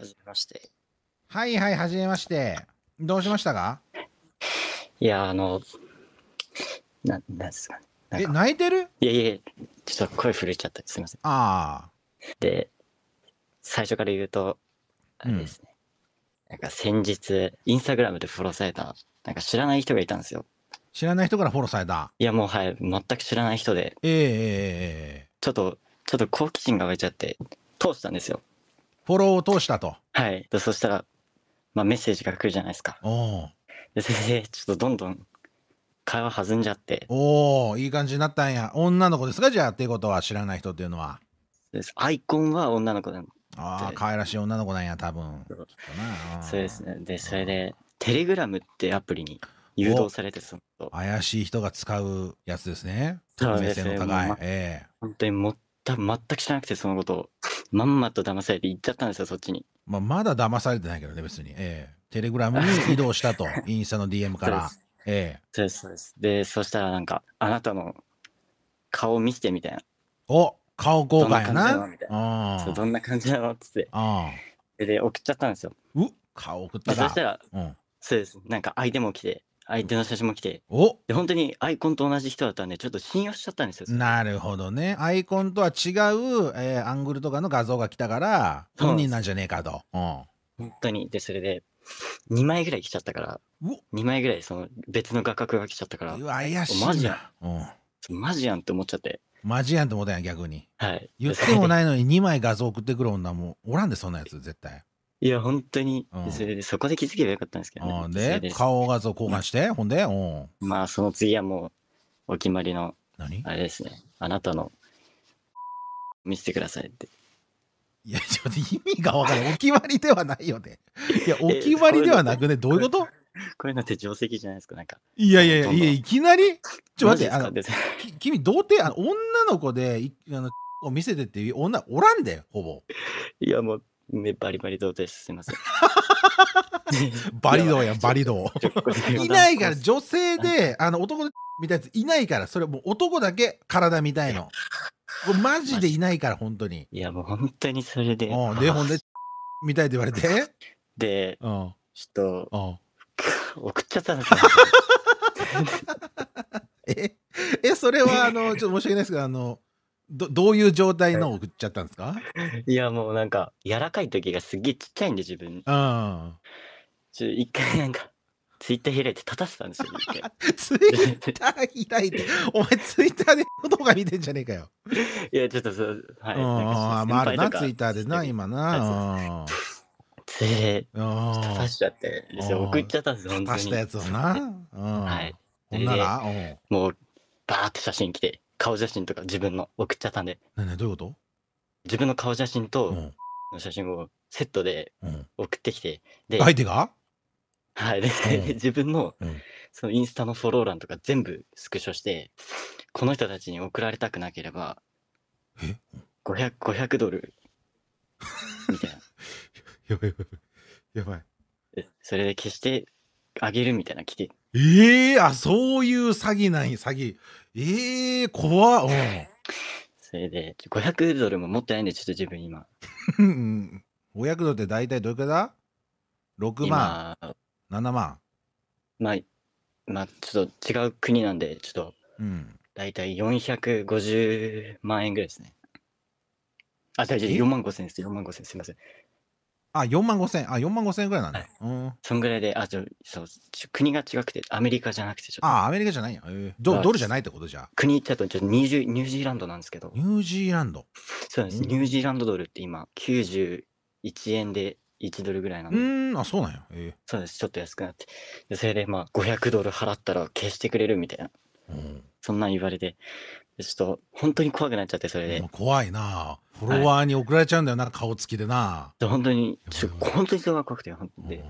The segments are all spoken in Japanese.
はじめまして。はいはい、はじめまして。どうしましたかいや、あの、な、なんですかね。かえ、泣いてるいやいや、ちょっと声震えちゃったすみません。ああ。で、最初から言うと、あれですね。うん、なんか先日、インスタグラムでフォローされた、なんか知らない人がいたんですよ。知らない人からフォローされたいや、もうはい、全く知らない人で。ええー、えええ。ちょっと、ちょっと好奇心が湧いちゃって、通したんですよ。フォローを通したと。はい。でそしたら、まあ、メッセージが来るじゃないですか。おで先生ちょっとどんどん会話弾んじゃっておおいい感じになったんや女の子ですかじゃあっていうことは知らない人っていうのはですアイコンは女の子なのああ可愛らしい女の子なんや多分そうですねでそれでテレグラムってアプリに誘導されてその怪しい人が使うやつですねそうですね、ええ本当にもった全く知らなくてそのことをまんまと騙されて行っちゃったんですよ、そっちに。まあ、まだ騙されてないけどね、別に。ええテレグラムに移動したと、インスタの DM から。ええそうです、そうです。で、そしたらなんか、あなたの顔見せてみたいな。お顔公開やな。どんな感じなのっつって。で、送っちゃったんですよ。う顔送ったかそしたら、うん、そうです。なんか相手も来て、相手の写真も来て、おで、本当にアイコンと同じ人だったんで、ちょっと信用しちゃったんですよ。なるほどね。アイコンとは違う、えーアングルとかの画像が来たから、本人なんじゃねえかと。うん本当に。で、それで、2枚ぐらい来ちゃったからお、2枚ぐらいその別の画角が来ちゃったからう、わ怪しいマジやうんマジやんって思っちゃって。マジやんって思ったん逆にはい。言ってもないのに2枚画像送ってくる女もおらんでそんなやつ絶対いや、本当に、うんそれでそこで気づけばよかったんですけどね。で、顔画像交換して、ほんで、うん。まあ、その次はもう、お決まりの、何あれですね。あなたの、見せてくださいって。いや、ちょっと意味がわからない。お決まりではないよね。いや、お決まりではなくね、どういうことこういうのって定石じゃないですか、なんか。いやいやいや、いやいきなりちょ、待って、君、童貞、あの女の子で、あの、を見せてっていう女おらんで、ほぼ。いや、もう、バリバリ堂です。すみません。バリドやん、バリ堂。いないから、女性で、あの男みたいやついないから、それもう男だけ体みたいの。マジでいないから、本当に。いや、もう本当にそれで。うん、で、ほんで、みたいって言われて。で、うん、ちょっと、うん、送っちゃったのか え、え、それは、あの、ちょっと申し訳ないですが、あの、どどういう状態のを送っちゃったんですかいやもうなんか柔らかい時がすっげえちっちゃいんで自分うんちょ一回なんかツイッター開いて立たせたんですよツイッター開いてお前ツイッターで動画見てんじゃねえかよいやちょっとそうはいああまああるなツイッターでな今なつえ立たしちゃって送っちゃったんですよ立たしたやつをな、うん、はいほんならもうバーって写真来て顔写真とか自分の送っちゃったんで。ねねどういうこと自分の顔写真との写真をセットで送ってきて、で、相手がはい。で、自分の、そのインスタのフォロー欄とか全部スクショして、この人たちに送られたくなければ、え 500, ?500 ドル。みたいな。やばいやばい。やばい。それで消してあげるみたいな来てええー、あ、そういう詐欺なんや、詐欺。ええー、怖っ。それで、500ドルも持ってないんで、ちょっと自分今。500 ドルって大体どれくらいだ ?6 万。7万。まあ、まあ、ちょっと違う国なんで、ちょっと、うん。大体450万円ぐらいですね。あ、大丈夫、4万5千です、4万5千すみません。あ、4万5千あ、4万5千円ぐらいなんだ。はいうん、そんぐらいで、あ、じゃそう、国が違くて、アメリカじゃなくて、ちょっと。あ、アメリカじゃないよ。えー、ドドルじゃないってことじゃ。国だと、ちょっとニュージーランドなんですけど。ニュージーランドそうです、ニュージーランドドルって今、91円で1ドルぐらいなんで。うん、あ、そうなんや。えー、そうです。ちょっと安くなって。でそれで、まあ、500ドル払ったら消してくれるみたいな。うん、そんなん言われて、ちょっと、本当に怖くなっちゃって、それで。怖いなフォロワーに送られちゃうんだよな、はい、顔つきでな本当に、ちょ本当に人が怖くて、本当に。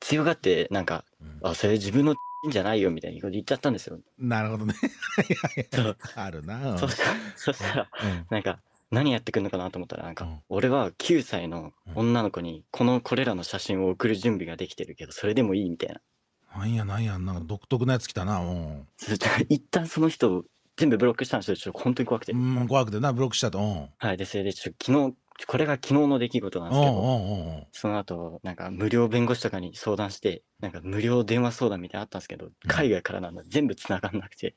強がって、なんか、うん、あ、それ自分の、じゃないよみたいなこと言っちゃったんですよ。なるほどね。あるな。そしたら、そしたら、なんか、何やってくるのかなと思ったら、なんか、うん、俺は9歳の女の子に、この、これらの写真を送る準備ができてるけど、それでもいいみたいな。なんやなんや、なんか独特なやつ来たな、うん。一旦その人全部ブロックしたんですよ。ちょっと本当に怖くて。うん、怖くてな、ブロックしたと。はい。で、それで、ちょっと昨日、これが昨日の出来事なんですけど、うううその後、なんか無料弁護士とかに相談して、なんか無料電話相談みたいなのあったんですけど、海外からなんだ、全部繋がんなくて。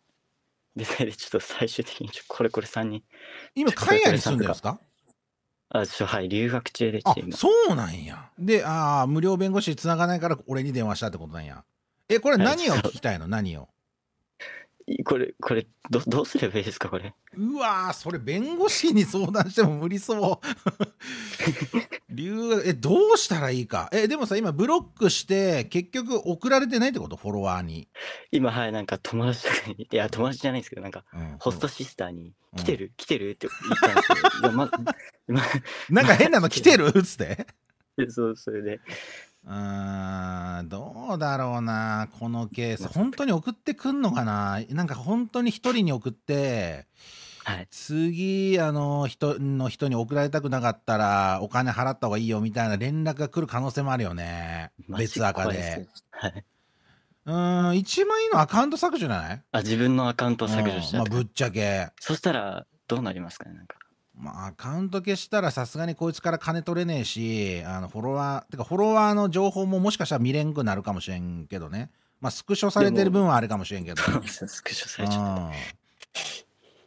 で、それでちょっと最終的に、ちょこれこれ3人、今、海外に住んでるんですかあ、ちょ、はい、留学中であそうなんや。で、ああ、無料弁護士つながないから俺に電話したってことなんや。え、これ何を聞きたいの何を。これ、これ、ど、どうすればいいですか、これ。うわそれ弁護士に相談しても無理そう。理由、え、どうしたらいいか。え、でもさ、今ブロックして、結局送られてないってことフォロワーに。今、はい、なんか友達とかに、いや、友達じゃないんですけど、なんか、うん、ホストシスターに、うん、来てる来てるって言ったんですけど、ま、なんか変なの来てるっつって。そう、それで、うんどうだろうなこのケース本当に送ってくんのかななんか本当に1人に送って、はい、次あの人の人に送られたくなかったらお金払った方がいいよみたいな連絡が来る可能性もあるよね別赤で。はいうん1万円のアカウント削除じゃないあ自分のアカウント削除した、うん、まあ、ぶっちゃけそしたらどうなりますかねなんかまあ、アカウント消したらさすがにこいつから金取れねえし、あの、フォロワー、てかフォロワーの情報ももしかしたら見れんくなるかもしれんけどね。まあ、スクショされてる分はあれかもしれんけど。スクショされちゃった。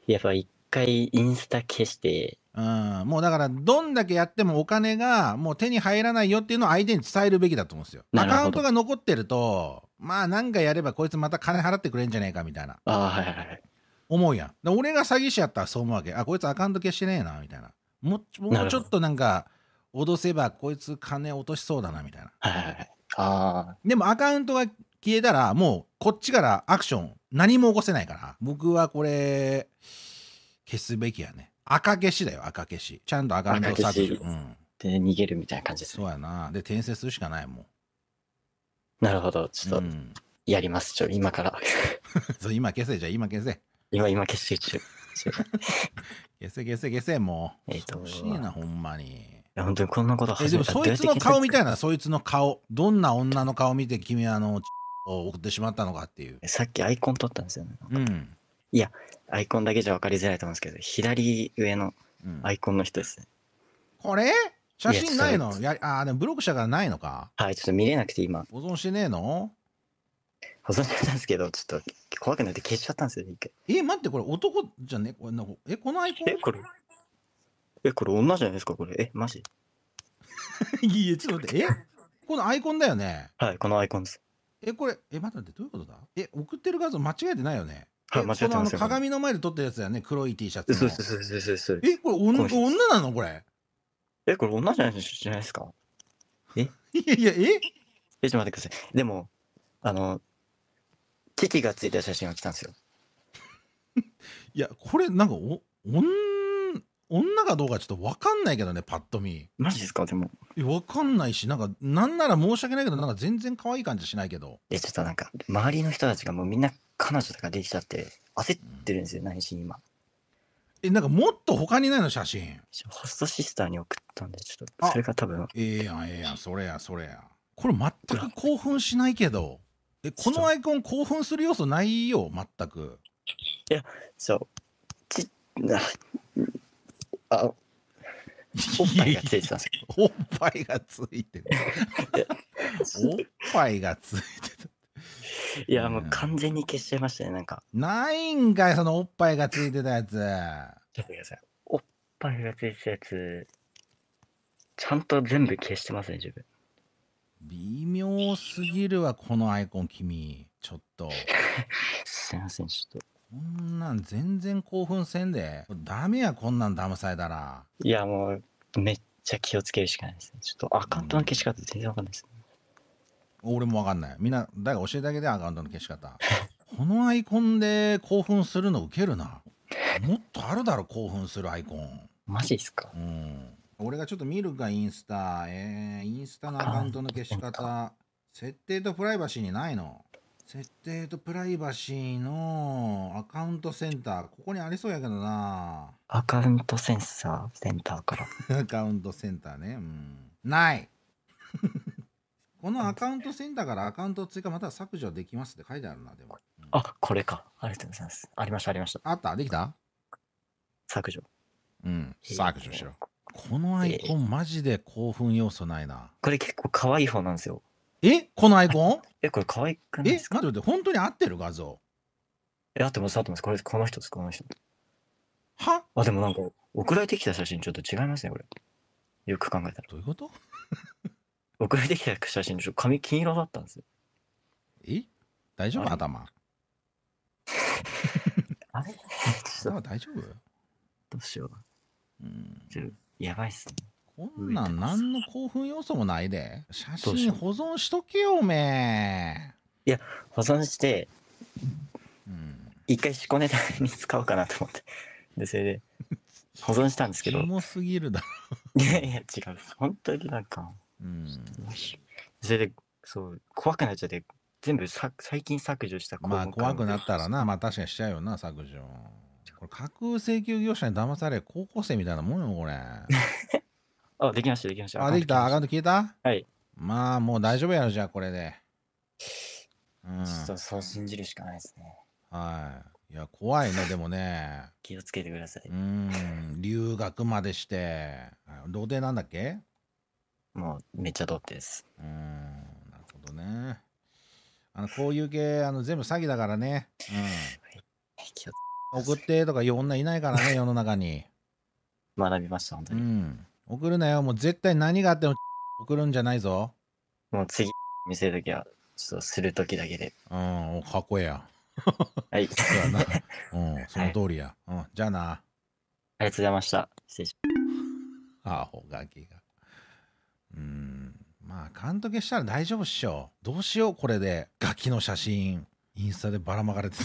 やっぱ一回インスタ消して。うん、もうだから、どんだけやってもお金がもう手に入らないよっていうのを相手に伝えるべきだと思うんですよ。アカウントが残ってると、まあ、なんかやればこいつまた金払ってくれんじゃねえかみたいな。ああ、はいはいはい。思うやん。俺が詐欺師やったらそう思うわけ。あ、こいつアカウント消してねえな、みたいな。もうちょっとなんか、脅せばこいつ金落としそうだな、みたいな。はいはい、はい。ああ。でもアカウントが消えたら、もうこっちからアクション何も起こせないから、僕はこれ、消すべきやね。赤消しだよ、赤消し。ちゃんとアカウント削除。うん、で、逃げるみたいな感じですね。そうやな。で、転生するしかないもん。なるほど。ちょっと、やります。ちょ、今から。そう、今消せ、じゃあ今消せ。今、今、結成中。ゲセゲセゲセ、もう。えっ、ー、と。欲しいな、ほんまに。いや、本当にこんなことえ、でも、そいつの顔みたいな、そいつの顔。どんな女の顔見て、君は、あの、を送ってしまったのかっていう。さっきアイコン取ったんですよね。うん。いや、アイコンだけじゃ分かりづらいと思うんですけど、左上のアイコンの人ですね。うん、これ写真ないのやああ、でもブロック者がないのかはい、ちょっと見れなくて今。保存してねえの保存してたんですけど、ちょっと怖くなって消しちゃったんですよね、一回。え、待って、これ男じゃねこれなんかえ、このアイコンえ、これ、え、これ女じゃないですか、これ。え、マジ いえ、ちょっと待って、えこのアイコンだよね。はい、このアイコンです。え、これ、え、待って、どういうことだえ、送ってる画像間違えてないよね。はい、間違えてますよ。の鏡の前で撮ったやつだよね、黒い T シャツの。そうそうそうそうそう。え、これ女女なのこれ。え、これ女じゃないですかえ いやいや、ええ、ちょっと待ってください。でも、あの、機器がついた写真が来たんですよ。いや、これなんかお、おん、女かどうかちょっと分かんないけどね、パッと見。マジですか、でも。分かんないし、なんか、なんなら申し訳ないけど、なんか全然可愛い感じしないけど。やちょっとなんか、周りの人たちがもうみんな彼女とかできちゃって、焦ってるんですよ、内心今。え、なんかもっと他にないの写真。ホストシスターに送ったんで、ちょっと、それが多分。ええやん、ええやん、それや、それや。これ全く興奮しないけど。えこのアイコン興奮する要素ないよ全くいやそうちなあおっぱいがついてた おっぱいがついてたおっぱいがついてたいや、もう完全に消しちゃいましたね、なんか。ないんかい、そのおっぱいがついてたやつ。ちょっとください。おっぱいがついてたやつ、ちゃんと全部消してますね、自分。微妙すぎるわこのアイコン君ちょっとすいませんちょっとこんなん全然興奮せんでダメやこんなんムさイダらいやもうめっちゃ気をつけるしかないですねちょっとアカウントの消し方全然わかんないですね、俺もわかんないみんな誰か教えてあげてアカウントの消し方 このアイコンで興奮するのウケるなもっとあるだろ興奮するアイコンマジっすかうん俺がちょっと見るか、インスタ。えー、インスタのアカウントの消し方。設定とプライバシーにないの設定とプライバシーのアカウントセンター、ここにありそうやけどな。アカウントセンサー、センターから。アカウントセンターね。うん。ない このアカウントセンターからアカウント追加また削除できますって書いてあるな、でも。うん、あ、これか。ありがとうございます。ありました、ありました。あったできた削除。うん、削除しろ。このアイコン、マジで興奮要素ないな。これ結構可愛い方なんですよ。えこのアイコン え、これ可愛くないえ、ですかって待って、本当に合ってる画像。え、合ってます、合ってます。これ、この人です、この人。はあ、でもなんか、送られてきた写真ちょっと違いますね、これ。よく考えたら。どういうこと 送られてきた写真、ちょっと髪金色だったんですよ。え大丈夫頭。あれ ちょっと頭大丈夫どうしよう。うん。やばいっすね。こんなん何の興奮要素もないで。写真保存しとけよ、おめえ。いや、保存して、一回しこネタに使おうかなと思って。で、それで、保存したんですけど。重すぎるだろ。いやいや、違う。本当になんか。うん。それで、そう、怖くなっちゃって、全部さ最近削除したまあ、怖くなったらな、まあ確かにしちゃうよな、削除。架空請求業者に騙され、高校生みたいなもんよ、これ。あ、できました、できました。あ、できたアカウント消えたはい。まあ、もう大丈夫やろ、じゃあ、これで。うん。ちょっとそう信じるしかないですね。はい。いや、怖いね、でもね。気をつけてください。うん。留学までして、童貞なんだっけもう、めっちゃ童貞です。うん。なるほどね。あの、こういう系、あの、全部詐欺だからね。うん。はい、気をつけて。送ってとかいう女いないからね、世 の中に。学びました、本当うに。ん。送るなよ。もう絶対何があっても 送るんじゃないぞ。もう次 見せるときは、ちょっとするときだけで。うん、おかっこええや。はい。そうやな。うん、その通りや。うん、じゃあな。ありがとうございました。失礼しアホガキが。うん。まあ、監督したら大丈夫っしょ。どうしよう、これで。ガキの写真、インスタでばらまかれてた。